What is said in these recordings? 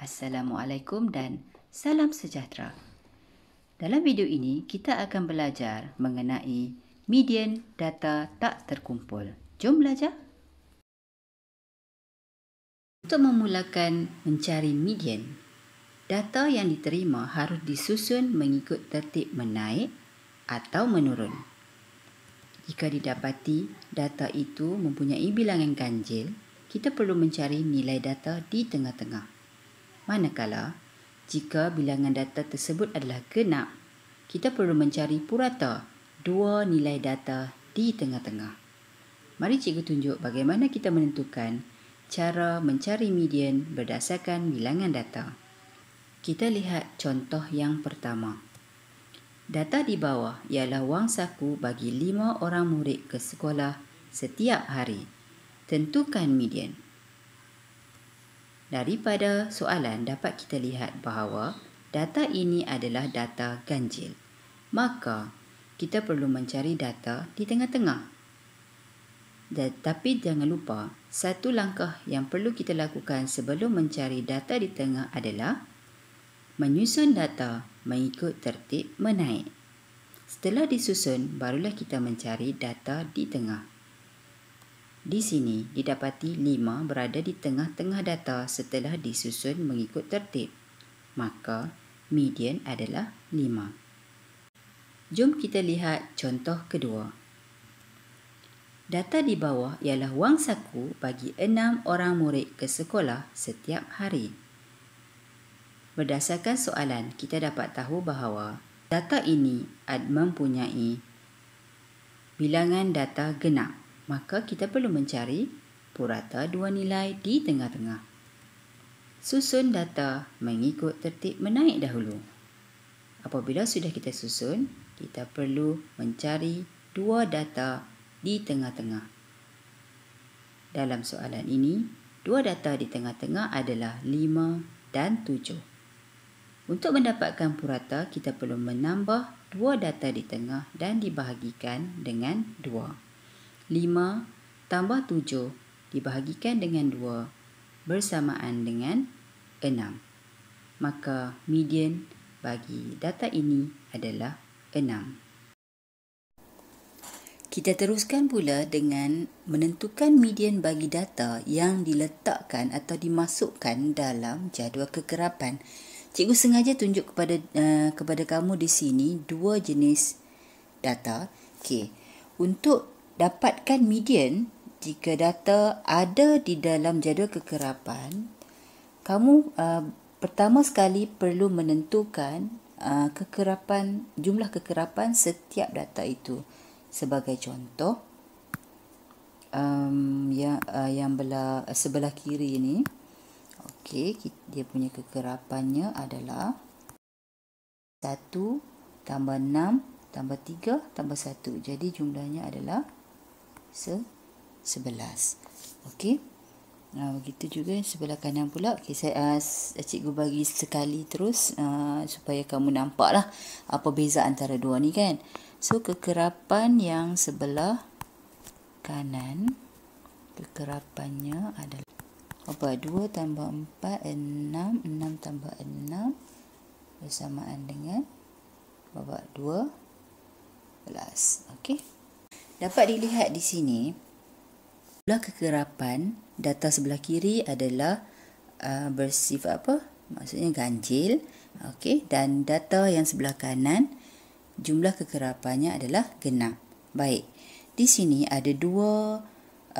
Assalamualaikum dan salam sejahtera. Dalam video ini, kita akan belajar mengenai median data tak terkumpul. Jom belajar! Untuk memulakan mencari median, data yang diterima harus disusun mengikut tertib menaik atau menurun. Jika didapati data itu mempunyai bilangan ganjil, kita perlu mencari nilai data di tengah-tengah. Manakala, jika bilangan data tersebut adalah genap, kita perlu mencari purata dua nilai data di tengah-tengah. Mari cikgu tunjuk bagaimana kita menentukan cara mencari median berdasarkan bilangan data. Kita lihat contoh yang pertama. Data di bawah ialah wang saku bagi lima orang murid ke sekolah setiap hari. Tentukan median. Daripada soalan dapat kita lihat bahawa data ini adalah data ganjil. Maka kita perlu mencari data di tengah-tengah. Tetapi jangan lupa, satu langkah yang perlu kita lakukan sebelum mencari data di tengah adalah menyusun data mengikut tertib menaik. Setelah disusun, barulah kita mencari data di tengah. Di sini didapati 5 berada di tengah-tengah data setelah disusun mengikut tertib. Maka median adalah 5. Jom kita lihat contoh kedua. Data di bawah ialah wang saku bagi 6 orang murid ke sekolah setiap hari. Berdasarkan soalan, kita dapat tahu bahawa data ini mempunyai bilangan data genap maka kita perlu mencari purata dua nilai di tengah-tengah. Susun data mengikut tertib menaik dahulu. Apabila sudah kita susun, kita perlu mencari dua data di tengah-tengah. Dalam soalan ini, dua data di tengah-tengah adalah 5 dan 7. Untuk mendapatkan purata, kita perlu menambah dua data di tengah dan dibahagikan dengan 2. 5 tambah 7 dibahagikan dengan 2 bersamaan dengan 6. Maka median bagi data ini adalah 6. Kita teruskan pula dengan menentukan median bagi data yang diletakkan atau dimasukkan dalam jadual kekerapan. Cikgu sengaja tunjuk kepada uh, kepada kamu di sini dua jenis data. Okey. Untuk dapatkan median jika data ada di dalam jadual kekerapan, kamu uh, pertama sekali perlu menentukan uh, kekerapan jumlah kekerapan setiap data itu. Sebagai contoh, um, yang uh, yang belah, uh, sebelah kiri ini, okay, dia punya kekerapannya adalah 1 tambah 6 tambah 3 tambah 1. Jadi jumlahnya adalah 12 se sebelas. Okey. Ah begitu juga sebelah kanan pula. Okey saya uh, cikgu bagi sekali terus uh, supaya kamu nampaklah apa beza antara dua ni kan. So kekerapan yang sebelah kanan kekerapannya adalah apa 2 tambah 4 6 6 tambah 6 bersamaan dengan babak 2 12 okey Dapat dilihat di sini, belah kekerapan data sebelah kiri adalah uh, bersifat apa? Maksudnya ganjil. okay. dan data yang sebelah kanan jumlah kekerapannya adalah genap. Baik. Di sini ada dua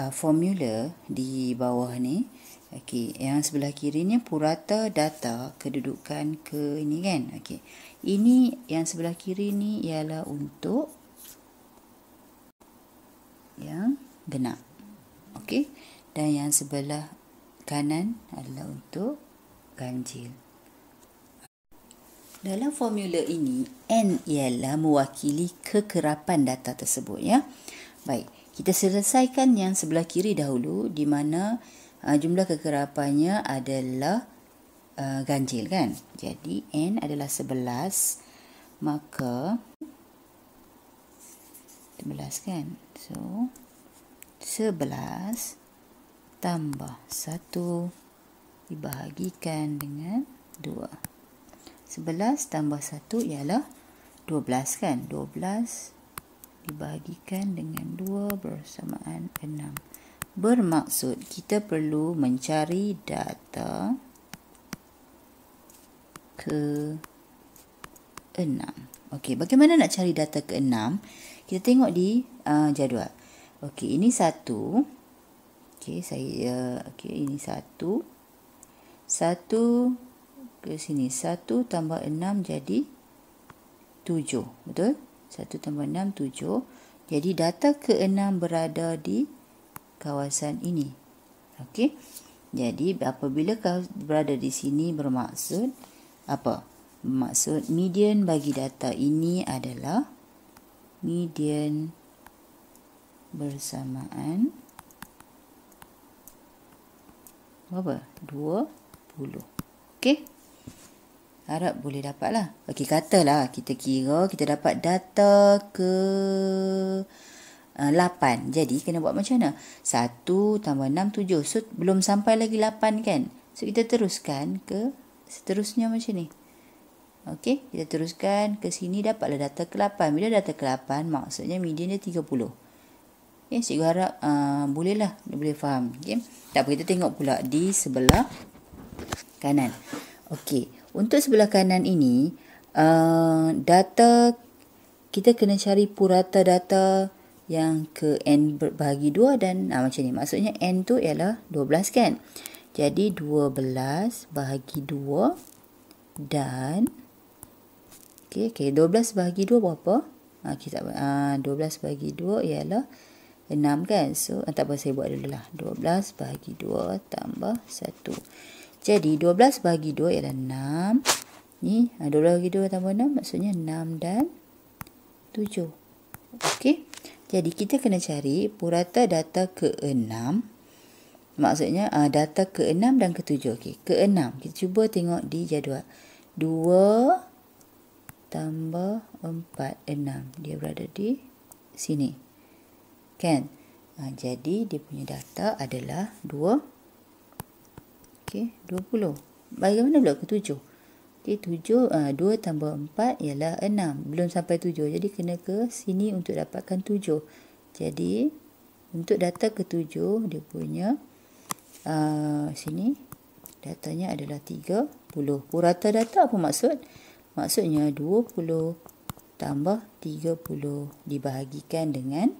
uh, formula di bawah ni. Okey, yang sebelah kirinya purata data kedudukan ke ini kan? Okey. Ini yang sebelah kiri ni ialah untuk yang genap. Okey. Dan yang sebelah kanan adalah untuk ganjil. Dalam formula ini, N ialah mewakili kekerapan data tersebut. ya. Baik, kita selesaikan yang sebelah kiri dahulu di mana uh, jumlah kekerapannya adalah uh, ganjil kan? Jadi, N adalah 11. Maka, Sebelas kan so sebelas tambah satu dibahagikan dengan dua. Sebelas tambah 1 ialah belas kan Dua belas dibahagikan dengan dua bersamaan enam. bermaksud kita perlu mencari data ke enam. ok bagaimana nak cari data ke 6 kita tengok di uh, jadual. Okey, ini satu. Okey, saya uh, okey ini satu. Satu ke sini. Satu tambah enam jadi tujuh. Betul? Satu tambah enam tujuh. Jadi data ke enam berada di kawasan ini. Okey. Jadi apabila berada di sini bermaksud apa? Maksud median bagi data ini adalah median bersamaan berapa? 20. Okey. Harap boleh dapat dapatlah. Okey, katalah kita kira kita dapat data ke uh, eh, 8. Jadi, kena buat macam mana? 1 tambah 6, 7. So, belum sampai lagi 8 kan? So, kita teruskan ke seterusnya macam ni. Okey, kita teruskan ke sini dapatlah data ke-8. Bila data ke-8, maksudnya median dia 30. Okey, cikgu harap uh, bolehlah, dia boleh faham. Okey, tak apa, kita tengok pula di sebelah kanan. Okey, untuk sebelah kanan ini, uh, data kita kena cari purata data yang ke N bahagi 2 dan ah, macam ni. Maksudnya N tu ialah 12 kan? Jadi 12 bahagi 2 dan Okey, okey. 12 bahagi 2 berapa? Ha, kita ha, 12 bahagi 2 ialah 6 kan? So, ah, tak apa saya buat dulu lah. 12 bahagi 2 tambah 1. Jadi, 12 bahagi 2 ialah 6. Ni, ha, 12 bahagi 2 tambah 6 maksudnya 6 dan 7. Okey. Jadi, kita kena cari purata data ke-6. Maksudnya, ha, data ke-6 dan ke-7. Okey, ke-6. Kita cuba tengok di jadual. 2, tambah 4, 6. Dia berada di sini. Kan? Ha, jadi, dia punya data adalah 2. Okey, 20. Bagaimana pula ke 7? Okey, 7, ha, 2 tambah 4 ialah 6. Belum sampai 7. Jadi, kena ke sini untuk dapatkan 7. Jadi, untuk data ke 7, dia punya ha, sini. Datanya adalah 30. Purata data apa maksud? Maksudnya 20 tambah 30 dibahagikan dengan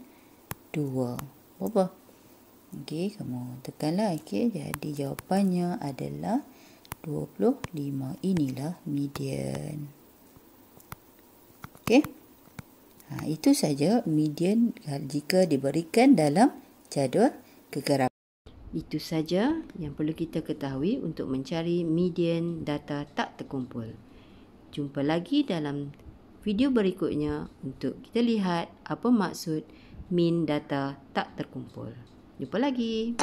2. Berapa? Okey, kamu tekanlah. Okey, jadi jawapannya adalah 25. Inilah median. Okey. Ha, itu saja median jika diberikan dalam jadual kegerapan. Itu saja yang perlu kita ketahui untuk mencari median data tak terkumpul. Jumpa lagi dalam video berikutnya untuk kita lihat apa maksud min data tak terkumpul. Jumpa lagi.